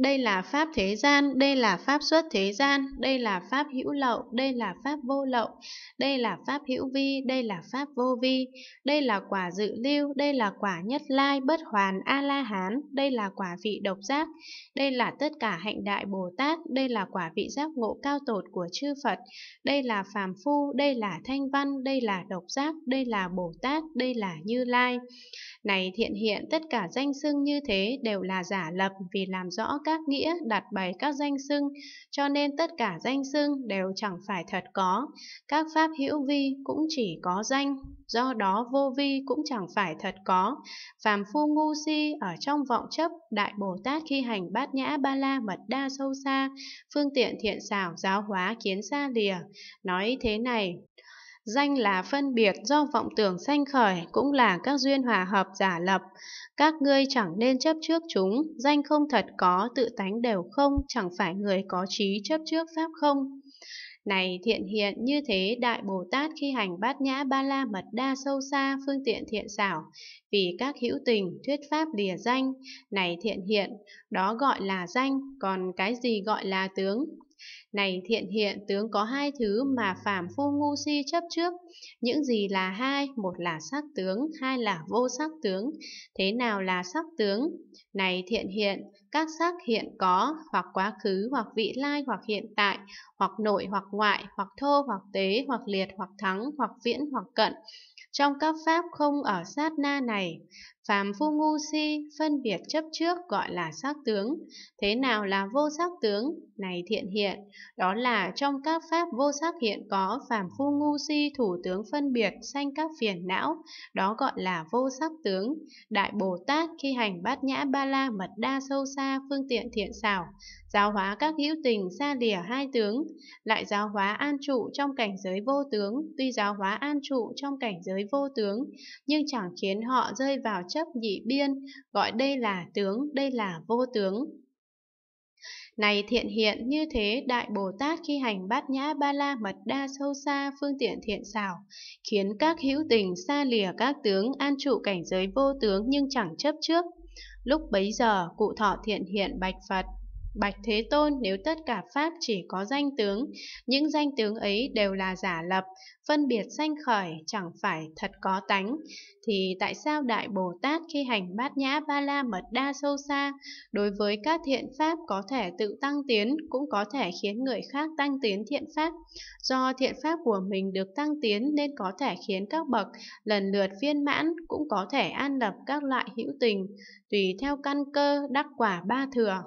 Đây là pháp thế gian, đây là pháp xuất thế gian, đây là pháp hữu lậu, đây là pháp vô lậu, đây là pháp hữu vi, đây là pháp vô vi, đây là quả dự lưu, đây là quả nhất lai bất hoàn a la hán, đây là quả vị độc giác, đây là tất cả hạnh đại Bồ Tát, đây là quả vị giác ngộ cao tột của chư Phật, đây là phàm phu, đây là thanh văn, đây là độc giác, đây là Bồ Tát, đây là Như Lai. Này thiện hiện tất cả danh xưng như thế đều là giả lập vì làm rõ các các nghĩa, đặt bày các danh xưng, cho nên tất cả danh xưng đều chẳng phải thật có. Các pháp hữu vi cũng chỉ có danh, do đó vô vi cũng chẳng phải thật có. Phàm phu ngu si ở trong vọng chấp, Đại Bồ Tát khi hành bát nhã ba la mật đa sâu xa, phương tiện thiện xảo giáo hóa kiến xa lìa. Nói thế này, Danh là phân biệt do vọng tưởng sanh khởi cũng là các duyên hòa hợp giả lập. Các ngươi chẳng nên chấp trước chúng, danh không thật có, tự tánh đều không, chẳng phải người có trí chấp trước pháp không. Này thiện hiện như thế Đại Bồ Tát khi hành bát nhã ba la mật đa sâu xa phương tiện thiện xảo, vì các hữu tình thuyết pháp lìa danh. Này thiện hiện, đó gọi là danh, còn cái gì gọi là tướng? Này thiện hiện tướng có hai thứ mà phàm phu ngu si chấp trước. Những gì là hai, một là sắc tướng, hai là vô sắc tướng. Thế nào là sắc tướng? Này thiện hiện, các sắc hiện có, hoặc quá khứ, hoặc vị lai, hoặc hiện tại, hoặc nội, hoặc ngoại, hoặc thô, hoặc tế, hoặc liệt, hoặc thắng, hoặc viễn, hoặc cận. Trong các pháp không ở sát na này, phàm phu ngu si phân biệt chấp trước gọi là sắc tướng. Thế nào là vô sắc tướng? Này thiện hiện, đó là trong các pháp vô sắc hiện có phàm phu ngu si thủ tướng phân biệt sanh các phiền não, đó gọi là vô sắc tướng. Đại Bồ Tát khi hành bát nhã ba la mật đa sâu xa phương tiện thiện xảo, giáo hóa các hữu tình xa lìa hai tướng, lại giáo hóa an trụ trong cảnh giới vô tướng, tuy giáo hóa an trụ trong cảnh giới tới vô tướng, nhưng chẳng khiến họ rơi vào chấp nhị biên, gọi đây là tướng, đây là vô tướng. Này thiện hiện như thế Đại Bồ Tát khi hành bát nhã ba la mật đa sâu xa phương tiện thiện xảo, khiến các hữu tình xa lìa các tướng an trụ cảnh giới vô tướng nhưng chẳng chấp trước. Lúc bấy giờ, cụ thọ thiện hiện bạch Phật. Bạch Thế Tôn nếu tất cả Pháp chỉ có danh tướng, những danh tướng ấy đều là giả lập, phân biệt sanh khởi chẳng phải thật có tánh, thì tại sao Đại Bồ Tát khi hành bát nhã ba la mật đa sâu xa, đối với các thiện Pháp có thể tự tăng tiến, cũng có thể khiến người khác tăng tiến thiện Pháp. Do thiện Pháp của mình được tăng tiến nên có thể khiến các bậc lần lượt viên mãn, cũng có thể an lập các loại hữu tình, tùy theo căn cơ đắc quả ba thừa.